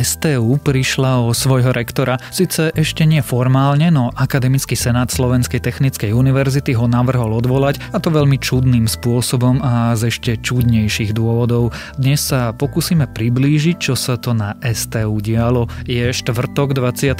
STU prišla o svojho rektora. Sice ešte nie formálne, no Akademický senát Slovenskej technickej univerzity ho navrhol odvolať a to veľmi čudným spôsobom a z ešte čudnejších dôvodov. Dnes sa pokúsime priblížiť, čo sa to na STU dialo. Je štvrtok 29.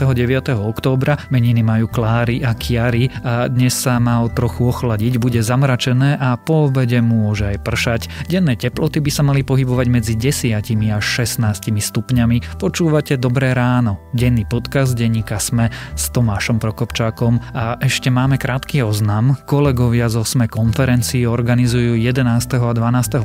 októbra, meniny majú Klári a Kiary a dnes sa o trochu ochladiť, bude zamračené a po obede môže aj pršať. Denné teploty by sa mali pohybovať medzi 10 a 16 stupňami. Po Počúvate Dobré ráno, denný podcast denníka Sme s Tomášom Prokopčákom a ešte máme krátky oznam. Kolegovia zo Sme konferencií organizujú 11. a 12.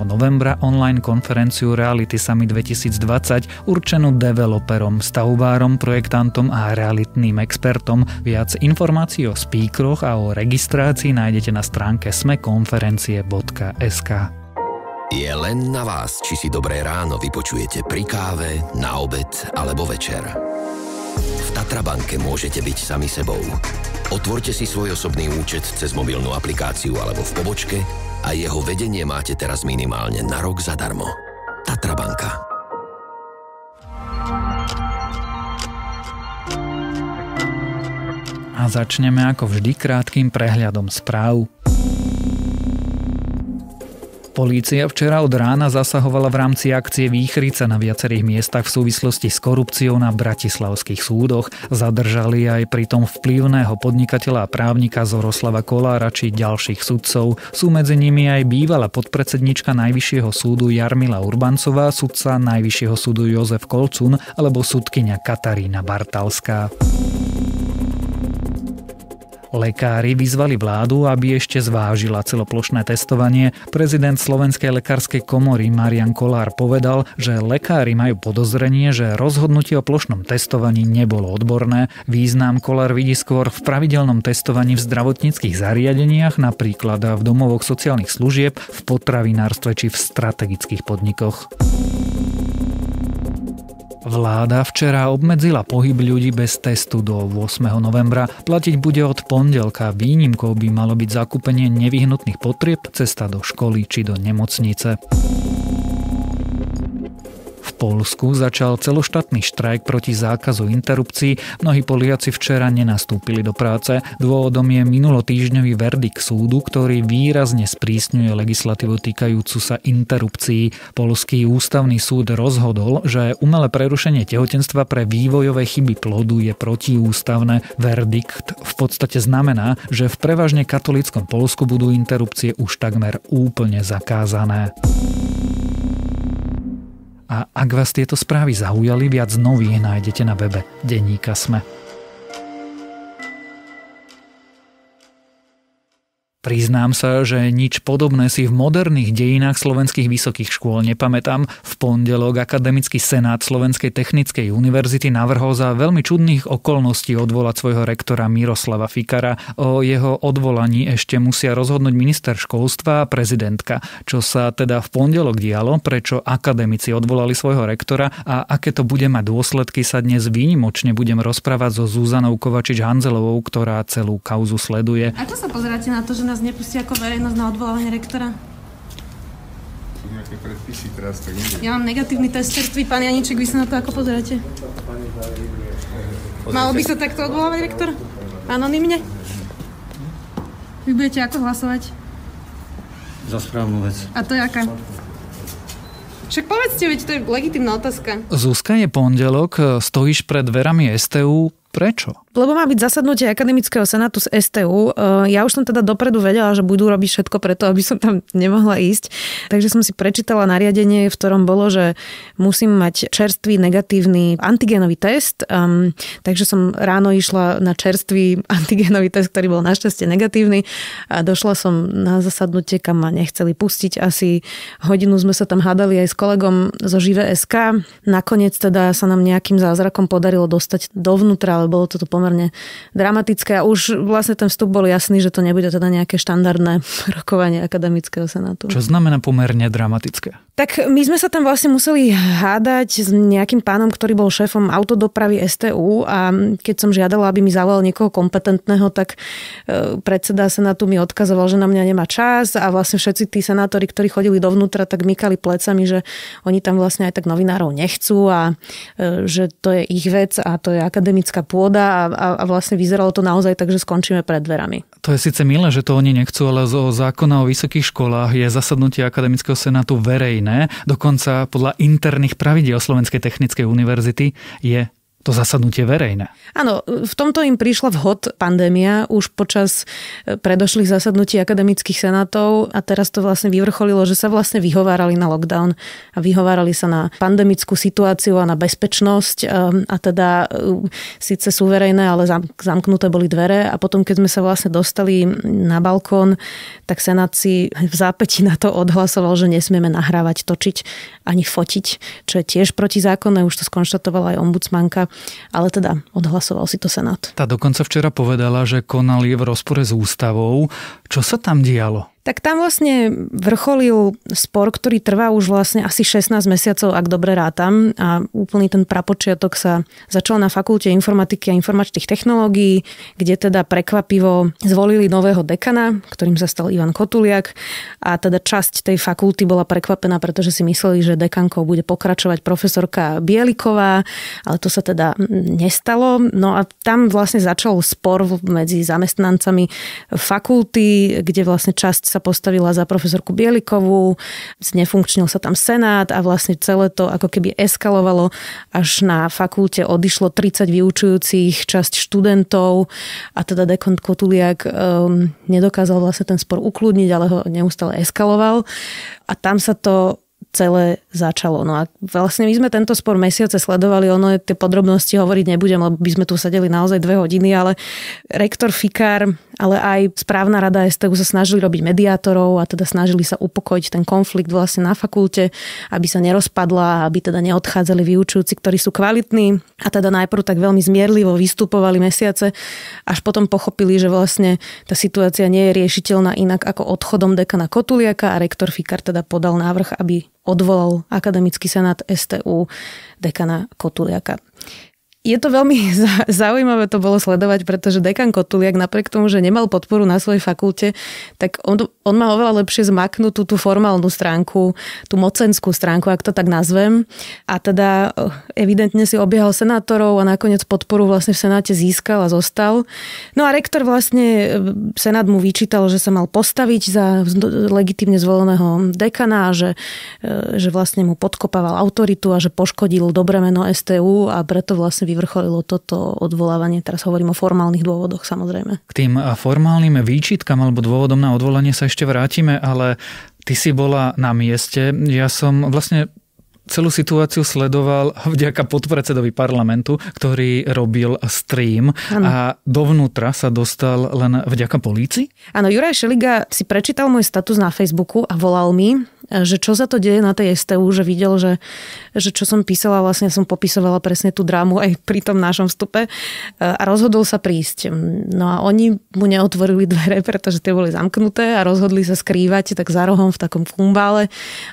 novembra online konferenciu Reality Summit 2020 určenú developerom, stavbárom, projektantom a realitným expertom. Viac informácií o speakroch a o registrácii nájdete na stránke smekonferencie.sk. Je len na vás, či si dobré ráno vypočujete pri káve, na obed alebo večer. V Tatrabanke môžete byť sami sebou. Otvorte si svoj osobný účet cez mobilnú aplikáciu alebo v pobočke a jeho vedenie máte teraz minimálne na rok zadarmo. Tatrabanka. A začneme ako vždy krátkým prehľadom správ. Polícia včera od rána zasahovala v rámci akcie Výchrica na viacerých miestach v súvislosti s korupciou na bratislavských súdoch. Zadržali aj pritom vplyvného podnikateľa a právnika Zoroslava Kolára či ďalších sudcov. Sú medzi nimi aj bývalá podpredsednička Najvyššieho súdu Jarmila Urbancová, sudca Najvyššieho súdu Jozef Kolcun alebo sudkynia Katarína Bartalská. Lekári vyzvali vládu, aby ešte zvážila celoplošné testovanie. Prezident Slovenskej lekárskej komory Marian Kolár povedal, že lekári majú podozrenie, že rozhodnutie o plošnom testovaní nebolo odborné. Význam Kolár vidí skôr v pravidelnom testovaní v zdravotníckých zariadeniach, napríklad v domovoch sociálnych služieb, v potravinárstve či v strategických podnikoch. Vláda včera obmedzila pohyb ľudí bez testu do 8. novembra. Platiť bude od pondelka. Výnimkou by malo byť zakúpenie nevyhnutných potrieb, cesta do školy či do nemocnice. Polsku začal celoštátny štrajk proti zákazu interrupcií. Mnohí Poliaci včera nenastúpili do práce. Dôvodom je minulotýždňový verdikt súdu, ktorý výrazne sprísňuje legislatívu týkajúcu sa interrupcií. Polský ústavný súd rozhodol, že umelé prerušenie tehotenstva pre vývojové chyby plodu je protiústavné. Verdikt v podstate znamená, že v prevažne katolíckom Polsku budú interrupcie už takmer úplne zakázané a ak vás tieto správy zaujali, viac nových nájdete na webe Deníka Sme. Priznám sa, že nič podobné si v moderných dejinách slovenských vysokých škôl nepamätám. V pondelok Akademický senát Slovenskej technickej univerzity navrhol za veľmi čudných okolností odvolať svojho rektora Miroslava Fikara. O jeho odvolaní ešte musia rozhodnúť minister školstva a prezidentka. Čo sa teda v pondelok dialo, prečo akademici odvolali svojho rektora a aké to bude mať dôsledky sa dnes výnimočne budem rozprávať so Zuzanou Kovačič-Hanzelovou, ktorá celú kauzu sleduje. Ako sa pozeráte na to, že na nás nepustí ako verejnosť na odvolávanie rektora? Sú nejaké predpisy teraz, tak Ja mám negatívny test čerstvý, pán Janiček, vy sa na to ako pozeráte? Malo by sa takto odvolávať rektor? Anonymne? Vy budete ako hlasovať? Za správnu vec. A to je aká? Však povedzte, veď to je legitimná otázka. Zuzka, je pondelok, stojíš pred verami STU. Prečo? lebo má byť zasadnutie Akademického senátu z STU. E, ja už som teda dopredu vedela, že budú robiť všetko preto, aby som tam nemohla ísť. Takže som si prečítala nariadenie, v ktorom bolo, že musím mať čerstvý negatívny antigenový test. Um, takže som ráno išla na čerstvý antigenový test, ktorý bol našťastie negatívny. A došla som na zasadnutie, kam ma nechceli pustiť. Asi hodinu sme sa tam hádali aj s kolegom zo Živé SK. Nakoniec teda sa nám nejakým zázrakom podarilo dostať dovnútra, ale bolo to pomerne dramatické a už vlastne ten vstup bol jasný, že to nebude teda nejaké štandardné rokovanie akademického senátu. Čo znamená pomerne dramatické? Tak my sme sa tam vlastne museli hádať s nejakým pánom, ktorý bol šéfom autodopravy STU a keď som žiadala, aby mi zavolal niekoho kompetentného, tak e, predseda senátu mi odkazoval, že na mňa nemá čas a vlastne všetci tí senátori, ktorí chodili dovnútra, tak mykali plecami, že oni tam vlastne aj tak novinárov nechcú a e, že to je ich vec a to je akademická pôda a, a, a vlastne vyzeralo to naozaj tak, že skončíme pred dverami. To je síce milé, že to oni nechcú, ale zo zákona o vysokých školách je zasadnutie Akademického senátu verejné, dokonca podľa interných pravidiel Slovenskej technickej univerzity je to zasadnutie verejné. Áno, v tomto im prišla vhod pandémia už počas e, predošlých zasadnutí akademických senátov a teraz to vlastne vyvrcholilo, že sa vlastne vyhovárali na lockdown a vyhovárali sa na pandemickú situáciu a na bezpečnosť e, a teda e, síce sú verejné, ale zamknuté boli dvere a potom, keď sme sa vlastne dostali na balkón, tak senát si v zápäti na to odhlasoval, že nesmieme nahrávať, točiť ani fotiť, čo je tiež protizákonné, už to skonštatovala aj ombudsmanka ale teda odhlasoval si to Senát. Tá dokonca včera povedala, že konali v rozpore s ústavou. Čo sa tam dialo? Tak tam vlastne vrcholil spor, ktorý trvá už vlastne asi 16 mesiacov, ak dobre rátam. A úplný ten prapočiatok sa začal na Fakulte informatiky a informačných technológií, kde teda prekvapivo zvolili nového dekana, ktorým sa stal Ivan Kotuliak. A teda časť tej fakulty bola prekvapená, pretože si mysleli, že dekankou bude pokračovať profesorka Bieliková, ale to sa teda nestalo. No a tam vlastne začal spor medzi zamestnancami fakulty, kde vlastne časť sa postavila za profesorku Bielikovú, znefunkčnil sa tam senát a vlastne celé to ako keby eskalovalo, až na fakulte odišlo 30 vyučujúcich, časť študentov a teda dekont Kotuliak um, nedokázal vlastne ten spor ukludniť, ale ho neustále eskaloval a tam sa to celé začalo. No a vlastne my sme tento spor mesiace sledovali, ono je, tie podrobnosti hovoriť nebudem, lebo by sme tu sedeli naozaj dve hodiny, ale rektor Fikár, ale aj správna rada STU sa snažili robiť mediátorov a teda snažili sa upokojiť ten konflikt vlastne na fakulte, aby sa nerozpadla, aby teda neodchádzali vyučujúci, ktorí sú kvalitní a teda najprv tak veľmi zmierlivo vystupovali mesiace, až potom pochopili, že vlastne tá situácia nie je riešiteľná inak ako odchodom dekana Kotuliaka a rektor Fikár teda podal návrh, aby odvolal Akademický senát STU dekana Kotuliaka je to veľmi zaujímavé to bolo sledovať, pretože dekan Kotuliak napriek tomu, že nemal podporu na svojej fakulte, tak on, on má oveľa lepšie zmaknutú tú formálnu stránku, tú mocenskú stránku, ak to tak nazvem. A teda eh, evidentne si obiehal senátorov a nakoniec podporu vlastne v senáte získal a zostal. No a rektor vlastne, eh, senát mu vyčítal, že sa mal postaviť za legitimne zvoleného dekana a že, eh, že vlastne mu podkopával autoritu a že poškodil dobre meno STU a preto vlastne vyvrcholilo toto odvolávanie. Teraz hovorím o formálnych dôvodoch samozrejme. K tým eh, formálnym výčitkám alebo dôvodom na odvolanie sa ešte vrátime, ale Ty si bola na mieste. Ja som vlastne celú situáciu sledoval vďaka podpredsedovi parlamentu, ktorý robil stream ano. a dovnútra sa dostal len vďaka polícii? Áno, Juraj Šeliga si prečítal môj status na Facebooku a volal mi, že čo sa to deje na tej STU, že videl, že, že čo som písala, vlastne som popisovala presne tú drámu aj pri tom našom vstupe e, a rozhodol sa prísť. No a oni mu neotvorili dvere, pretože tie boli zamknuté a rozhodli sa skrývať tak za rohom v takom kumbále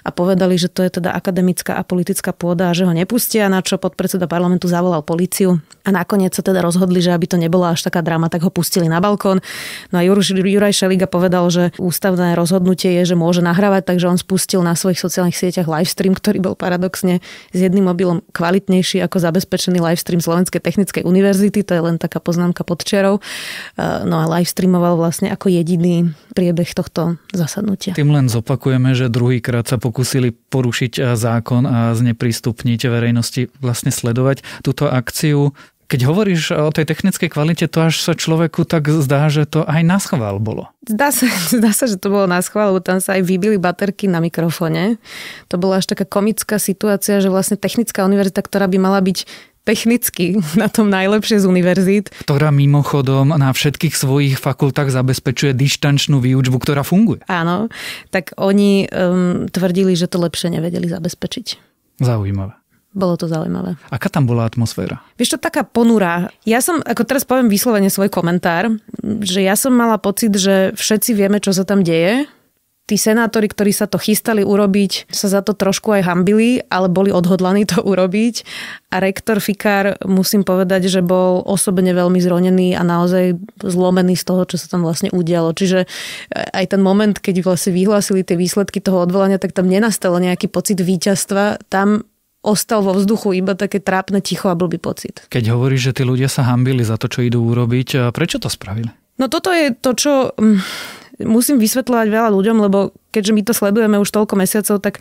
a povedali, že to je teda akademická a politická pôda, že ho nepustia, na čo podpredseda parlamentu zavolal policiu. A nakoniec sa teda rozhodli, že aby to nebola až taká drama, tak ho pustili na balkón. No a Juraj, Šeliga povedal, že ústavné rozhodnutie je, že môže nahrávať, takže on spustil na svojich sociálnych sieťach livestream, ktorý bol paradoxne s jedným mobilom kvalitnejší ako zabezpečený livestream Slovenskej technickej univerzity. To je len taká poznámka pod čerou. E, no a livestreamoval vlastne ako jediný priebeh tohto zasadnutia. Tým len zopakujeme, že druhýkrát sa pokúsili porušiť e, zákon zneprístupniť verejnosti, vlastne sledovať túto akciu. Keď hovoríš o tej technickej kvalite, to až sa človeku tak zdá, že to aj na schvál bolo. Zdá sa, zdá sa, že to bolo na schvál, lebo tam sa aj vybili baterky na mikrofóne. To bola až taká komická situácia, že vlastne technická univerzita, ktorá by mala byť technicky na tom najlepšie z univerzít. Ktorá mimochodom na všetkých svojich fakultách zabezpečuje dištančnú výučbu, ktorá funguje. Áno, tak oni um, tvrdili, že to lepšie nevedeli zabezpečiť. Zaujímavé. Bolo to zaujímavé. Aká tam bola atmosféra? Vieš to taká ponurá. Ja som, ako teraz poviem vyslovene svoj komentár, že ja som mala pocit, že všetci vieme, čo sa tam deje, tí senátori, ktorí sa to chystali urobiť, sa za to trošku aj hambili, ale boli odhodlaní to urobiť. A rektor Fikár, musím povedať, že bol osobne veľmi zronený a naozaj zlomený z toho, čo sa tam vlastne udialo. Čiže e, aj ten moment, keď vlastne vyhlásili tie výsledky toho odvolania, tak tam nenastal nejaký pocit víťazstva. Tam ostal vo vzduchu iba také trápne ticho a blbý pocit. Keď hovoríš, že tí ľudia sa hambili za to, čo idú urobiť, e, prečo to spravili? No toto je to, čo mm, musím vysvetľovať veľa ľuďom, lebo keďže my to sledujeme už toľko mesiacov, tak e,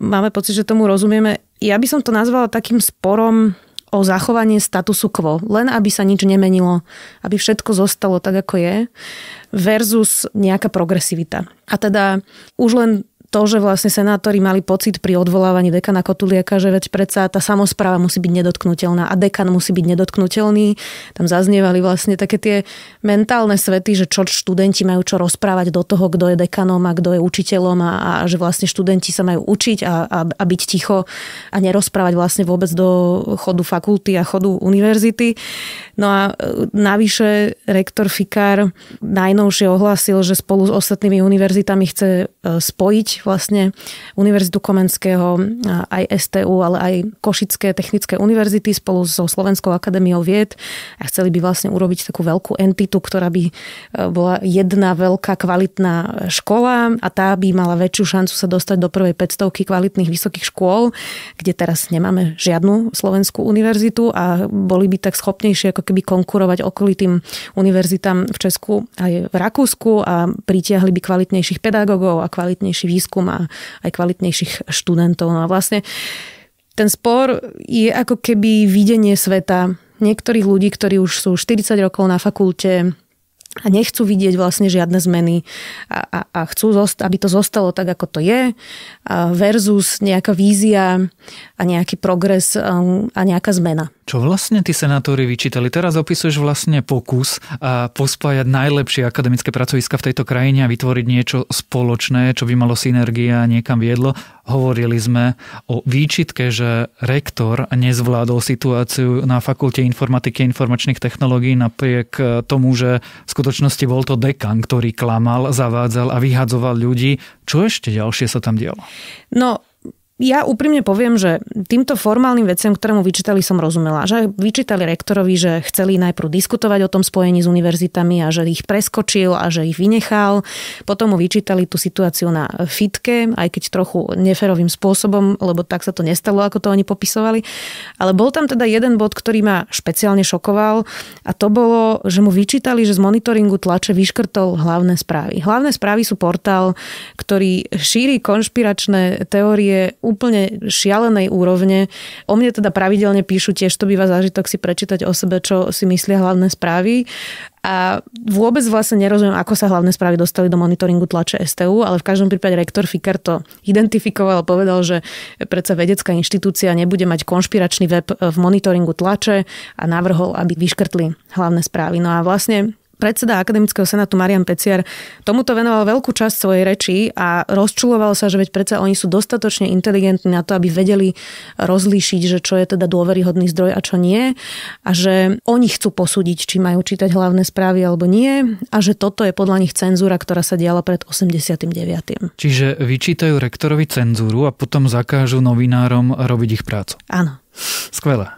máme pocit, že tomu rozumieme. Ja by som to nazvala takým sporom o zachovanie statusu quo, len aby sa nič nemenilo, aby všetko zostalo tak, ako je, versus nejaká progresivita. A teda už len to, že vlastne senátori mali pocit pri odvolávaní dekana Kotuliaka, že veď predsa tá samozpráva musí byť nedotknutelná a dekan musí byť nedotknutelný. Tam zaznievali vlastne také tie mentálne svety, že čo študenti majú čo rozprávať do toho, kto je dekanom a kto je učiteľom a, a že vlastne študenti sa majú učiť a, a, a byť ticho a nerozprávať vlastne vôbec do chodu fakulty a chodu univerzity. No a e, navyše rektor Fikár najnovšie ohlásil, že spolu s ostatnými univerzitami chce e, spojiť vlastne Univerzitu Komenského, aj STU, ale aj Košické technické univerzity spolu so Slovenskou akadémiou vied a chceli by vlastne urobiť takú veľkú entitu, ktorá by e, bola jedna veľká kvalitná škola a tá by mala väčšiu šancu sa dostať do prvej 500 kvalitných vysokých škôl, kde teraz nemáme žiadnu slovenskú univerzitu a boli by tak schopnejšie ako keby konkurovať okolitým univerzitám v Česku aj v Rakúsku a pritiahli by kvalitnejších pedagógov a kvalitnejší výskum výskum a aj kvalitnejších študentov. No a vlastne ten spor je ako keby videnie sveta niektorých ľudí, ktorí už sú 40 rokov na fakulte, a nechcú vidieť vlastne žiadne zmeny a, a, a chcú, aby to zostalo tak, ako to je, versus nejaká vízia a nejaký progres um, a nejaká zmena. Čo vlastne tí senátori vyčítali? Teraz opisuješ vlastne pokus a pospájať najlepšie akademické pracoviska v tejto krajine a vytvoriť niečo spoločné, čo by malo synergia a niekam viedlo. Hovorili sme o výčitke, že rektor nezvládol situáciu na Fakulte informatiky a informačných technológií napriek e, tomu, že v skutočnosti bol to dekan, ktorý klamal, zavádzal a vyhadzoval ľudí. Čo ešte ďalšie sa tam dialo? No, ja úprimne poviem, že týmto formálnym veciam, ktoré mu vyčítali, som rozumela. Že vyčítali rektorovi, že chceli najprv diskutovať o tom spojení s univerzitami a že ich preskočil a že ich vynechal. Potom mu vyčítali tú situáciu na fitke, aj keď trochu neferovým spôsobom, lebo tak sa to nestalo, ako to oni popisovali. Ale bol tam teda jeden bod, ktorý ma špeciálne šokoval a to bolo, že mu vyčítali, že z monitoringu tlače vyškrtol hlavné správy. Hlavné správy sú portál, ktorý šíri konšpiračné teórie úplne šialenej úrovne. O mne teda pravidelne píšu tiež, to býva zážitok si prečítať o sebe, čo si myslia hlavné správy. A vôbec vlastne nerozumiem, ako sa hlavné správy dostali do monitoringu tlače STU, ale v každom prípade rektor Fikar to identifikoval a povedal, že predsa vedecká inštitúcia nebude mať konšpiračný web v monitoringu tlače a navrhol, aby vyškrtli hlavné správy. No a vlastne Predseda Akademického senátu Marian Peciar tomuto venoval veľkú časť svojej reči a rozčuloval sa, že veď predsa oni sú dostatočne inteligentní na to, aby vedeli rozlíšiť, že čo je teda dôveryhodný zdroj a čo nie a že oni chcú posúdiť, či majú čítať hlavné správy alebo nie a že toto je podľa nich cenzúra, ktorá sa diala pred 89. Čiže vyčítajú rektorovi cenzúru a potom zakážu novinárom robiť ich prácu. Áno. Skvelé.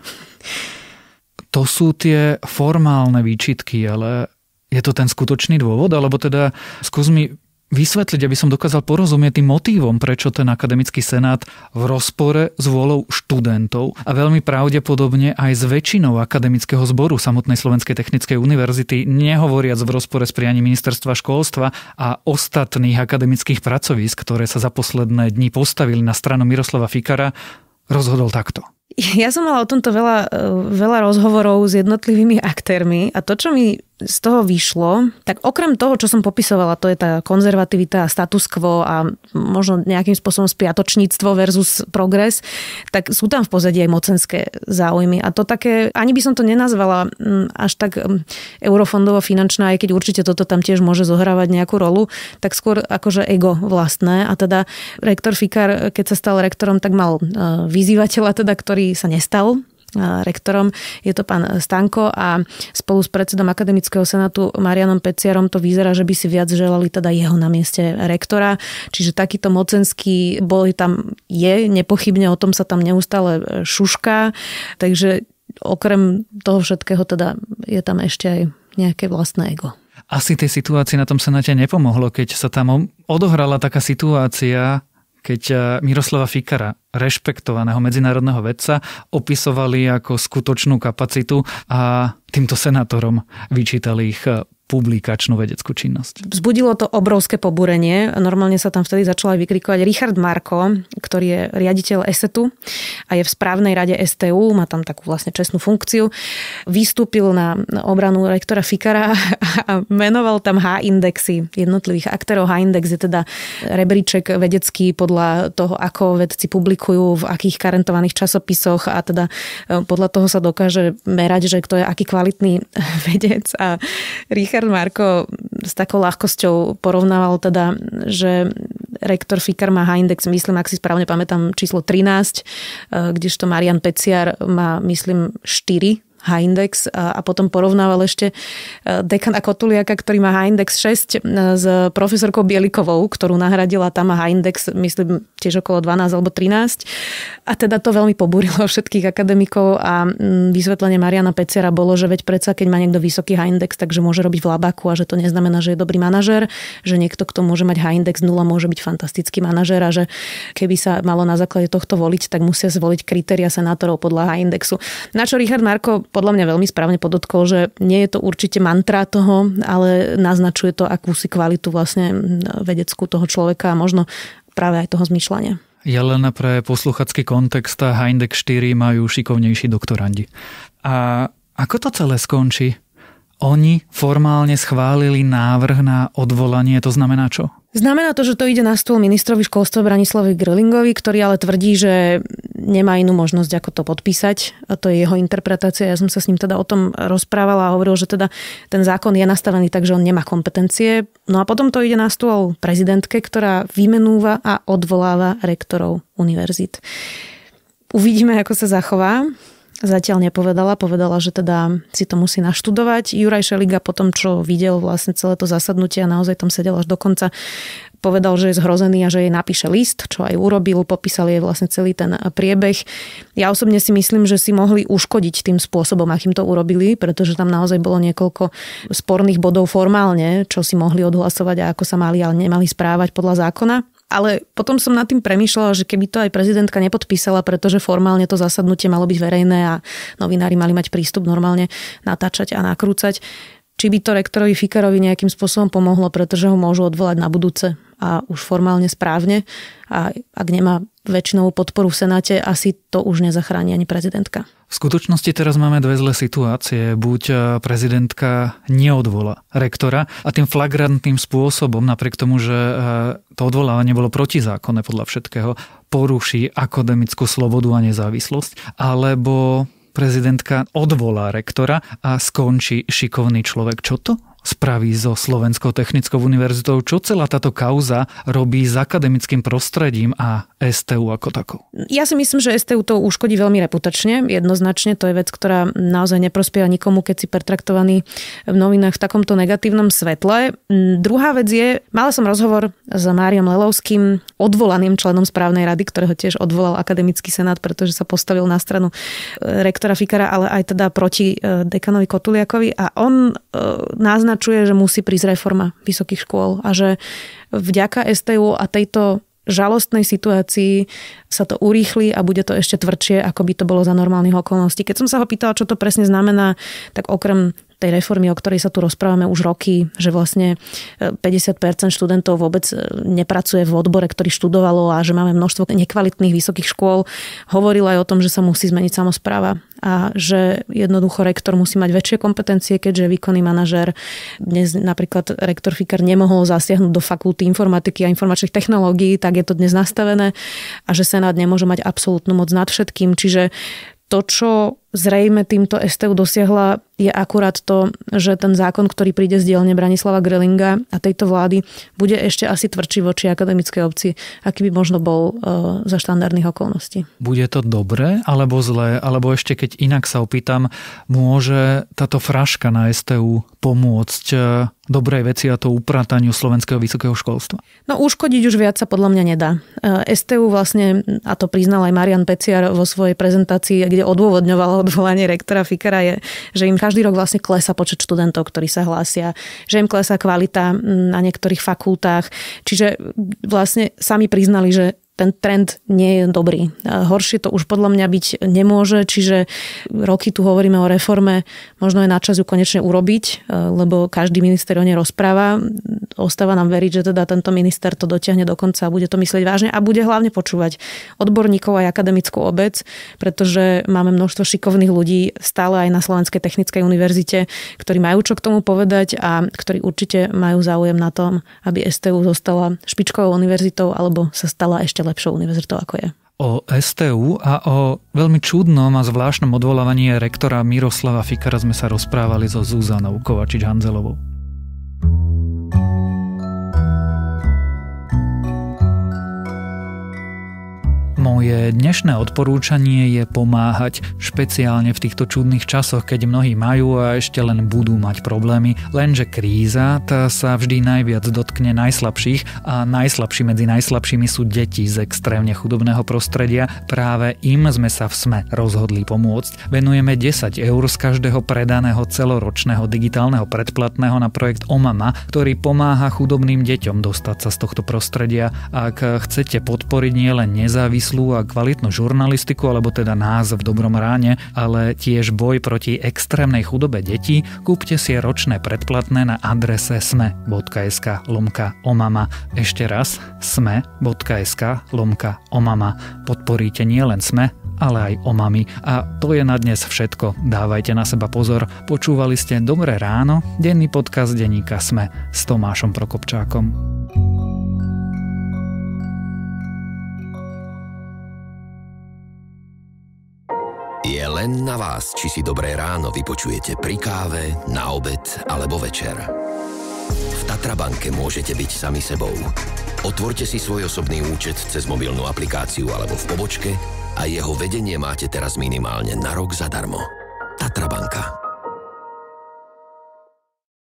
To sú tie formálne výčitky, ale je to ten skutočný dôvod? Alebo teda skús mi vysvetliť, aby som dokázal porozumieť tým motívom, prečo ten akademický senát v rozpore s vôľou študentov a veľmi pravdepodobne aj s väčšinou akademického zboru samotnej Slovenskej technickej univerzity, nehovoriac v rozpore s prianím ministerstva školstva a ostatných akademických pracovísk, ktoré sa za posledné dni postavili na stranu Miroslava Fikara, rozhodol takto. Ja som mala o tomto veľa, e, veľa rozhovorov s jednotlivými aktérmi a to, čo mi z toho vyšlo, tak okrem toho, čo som popisovala, to je tá konzervativita a status quo a možno nejakým spôsobom spiatočníctvo versus progres, tak sú tam v pozadí aj mocenské záujmy. A to také, ani by som to nenazvala mm, až tak mm, eurofondovo finančná, aj keď určite toto tam tiež môže zohrávať nejakú rolu, tak skôr akože ego vlastné. A teda rektor Fikar, keď sa stal rektorom, tak mal e, vyzývateľa, teda, ktorý sa nestal rektorom. Je to pán Stanko a spolu s predsedom Akademického senátu Marianom Peciarom to vyzerá, že by si viac želali teda jeho na mieste rektora. Čiže takýto mocenský boj tam je, nepochybne o tom sa tam neustále šušká. Takže okrem toho všetkého teda je tam ešte aj nejaké vlastné ego. Asi tej situácii na tom senáte nepomohlo, keď sa tam odohrala taká situácia, keď eh, Miroslava Fikara, rešpektovaného medzinárodného vedca, opisovali ako skutočnú kapacitu a týmto senátorom vyčítali ich eh, publikačnú vedeckú činnosť. Vzbudilo to obrovské pobúrenie. Normálne sa tam vtedy začal aj vykrikovať Richard Marko, ktorý je riaditeľ ESETu a je v správnej rade STU, má tam takú vlastne čestnú funkciu. Vystúpil na obranu rektora Fikara a menoval tam H-indexy jednotlivých aktérov. H-index je teda rebríček vedecký podľa toho, ako vedci publikujú, v akých karentovaných časopisoch a teda eh, podľa toho sa dokáže merať, že kto je aký kvalitný vedec a Richard Fikar Marko s takou ľahkosťou porovnával teda, že rektor Fikar má H-index, myslím, ak si správne pamätám, číslo 13, eh, kdežto Marian Peciar má, myslím, 4 H-index a potom porovnával ešte e, dekana Kotuliaka, ktorý má H-index 6 e, s profesorkou Bielikovou, ktorú nahradila tam H-index, myslím, tiež okolo 12 alebo 13. A teda to veľmi pobúrilo všetkých akademikov a mm, vysvetlenie Mariana Pecera bolo, že veď predsa, keď má niekto vysoký H-index, takže môže robiť v labaku a že to neznamená, že je dobrý manažer, že niekto, kto môže mať H-index 0, môže byť fantastický manažer a že keby sa malo na základe tohto voliť, tak musia zvoliť kritéria senátorov podľa H-indexu. Na čo Richard Marko podľa mňa veľmi správne podotkol, že nie je to určite mantra toho, ale naznačuje to akúsi kvalitu vlastne vedeckú toho človeka a možno práve aj toho zmyšľania. Ja len pre posluchacký kontext Heindek 4 majú šikovnejší doktorandi. A ako to celé skončí? Oni formálne schválili návrh na odvolanie, to znamená čo? Znamená to, že to ide na stôl ministrovi školstva Branislavovi Grlingovi, ktorý ale tvrdí, že nemá inú možnosť, ako to podpísať. A to je jeho interpretácia. Ja som sa s ním teda o tom rozprávala a hovoril, že teda ten zákon je nastavený tak, že on nemá kompetencie. No a potom to ide na stôl prezidentke, ktorá vymenúva a odvoláva rektorov univerzit. Uvidíme, ako sa zachová. Zatiaľ nepovedala, povedala, že teda si to musí naštudovať. Juraj Šeliga po tom, čo videl vlastne celé to zasadnutie a naozaj tam sedel až do konca, povedal, že je zhrozený a že jej napíše list, čo aj urobil, popísal jej vlastne celý ten eh, priebeh. Ja osobne si myslím, že si mohli uškodiť tým spôsobom, akým to urobili, pretože tam naozaj bolo niekoľko sporných bodov formálne, čo si mohli odhlasovať a ako sa mali, ale nemali správať podľa zákona. Ale potom som nad tým premýšľala, že keby to aj prezidentka nepodpísala, pretože formálne to zasadnutie malo byť verejné a novinári mali mať prístup normálne natáčať a nakrúcať, či by to rektorovi Fikarovi nejakým spôsobom pomohlo, pretože ho môžu odvolať na budúce a už formálne správne. A ak nemá väčšinovú podporu v Senáte, asi to už nezachráni ani prezidentka. V skutočnosti teraz máme dve zlé situácie. Buď e, prezidentka neodvola rektora a tým flagrantným spôsobom, napriek tomu, že e, to odvolávanie bolo protizákonné podľa všetkého, poruší akademickú slobodu a nezávislosť, alebo prezidentka odvolá rektora a skončí šikovný človek. Čo to spraví so Slovenskou technickou univerzitou, čo celá táto kauza robí s akademickým prostredím a STU ako takú? Ja si myslím, že STU to uškodí veľmi reputačne, jednoznačne. To je vec, ktorá naozaj neprospieva nikomu, keď si pertraktovaný v novinách v takomto negatívnom svetle. Mm, druhá vec je, mala som rozhovor s Máriom Lelovským, odvolaným členom správnej rady, ktorého tiež odvolal akademický senát, pretože sa postavil na stranu e, rektora Fikara, ale aj teda proti e, dekanovi Kotuliakovi a on e, naznačuje, že musí prísť reforma vysokých škôl a že vďaka STU a tejto žalostnej situácii sa to urýchli a bude to ešte tvrdšie, ako by to bolo za normálnych okolností. Keď som sa ho pýtala, čo to presne znamená, tak okrem tej reformy, o ktorej sa tu rozprávame už roky, že vlastne 50% e, študentov vôbec e, nepracuje v odbore, ktorý študovalo a že máme množstvo nekvalitných vysokých škôl, hovoril aj o tom, že sa musí zmeniť samozpráva a že jednoducho rektor musí mať väčšie kompetencie, keďže výkonný manažér dnes napríklad rektor Fikar nemohol zasiahnuť do fakulty informatiky a informačných technológií, tak je to dnes nastavené a že Senát nemôže mať absolútnu moc nad všetkým. Čiže to, čo Zrejme týmto STU dosiahla je akurát to, že ten zákon, ktorý príde z dielne Branislava Grelinga a tejto vlády, bude ešte asi tvrdší voči akademickej obci, aký by možno bol e, za štandardných okolností. Bude to dobré alebo zlé? Alebo ešte keď inak sa opýtam, môže táto fraška na STU pomôcť e, dobrej veci a to uprataniu slovenského vysokého školstva? No uškodiť už viac sa podľa mňa nedá. E, STU vlastne, a to priznal aj Marian Peciar vo svojej prezentácii, kde odôvodňoval odvolanie rektora Fikara je, že im každý rok vlastne klesa počet študentov, ktorí sa hlásia, že im klesa kvalita mm, na niektorých fakultách. Čiže vlastne sami priznali, že ten trend nie je dobrý. A horšie to už podľa mňa byť nemôže, čiže roky tu hovoríme o reforme, možno je na čas ju konečne urobiť, e, lebo každý minister o nej rozpráva. Ostáva nám veriť, že teda tento minister to dotiahne do konca a bude to myslieť vážne a bude hlavne počúvať odborníkov aj akademickú obec, pretože máme množstvo šikovných ľudí stále aj na Slovenskej technickej univerzite, ktorí majú čo k tomu povedať a ktorí určite majú záujem na tom, aby STU zostala špičkovou univerzitou alebo sa stala ešte lepšou univerzitou, ako je o STU a o veľmi čudnom a zvláštnom odvolávaní rektora Miroslava Fikara sme sa rozprávali so Zuzanou Kovačič-Hanzelovou. Moje dnešné odporúčanie je pomáhať, špeciálne v týchto čudných časoch, keď mnohí majú a ešte len budú mať problémy, lenže kríza tá sa vždy najviac dotkne najslabších a najslabší medzi najslabšími sú deti z extrémne chudobného prostredia. Práve im sme sa v SME rozhodli pomôcť. Venujeme 10 eur z každého predaného celoročného digitálneho predplatného na projekt Omama, ktorý pomáha chudobným deťom dostať sa z tohto prostredia. Ak chcete podporiť nielen nezávislú svetlú a kvalitnú žurnalistiku, alebo teda nás v dobrom ráne, ale tiež boj proti extrémnej chudobe detí, kúpte si ročné predplatné na adrese sme.sk lomka omama. Ešte raz sme.sk lomka omama. Podporíte nielen sme, ale aj mami. A to je na dnes všetko. Dávajte na seba pozor. Počúvali ste Dobré ráno, denný podcast denníka Sme s Tomášom Prokopčákom. len na vás, či si dobré ráno vypočujete pri káve, na obed alebo večer. V Tatrabanke môžete byť sami sebou. Otvorte si svoj osobný účet cez mobilnú aplikáciu alebo v pobočke a jeho vedenie máte teraz minimálne na rok zadarmo. Tatrabanka.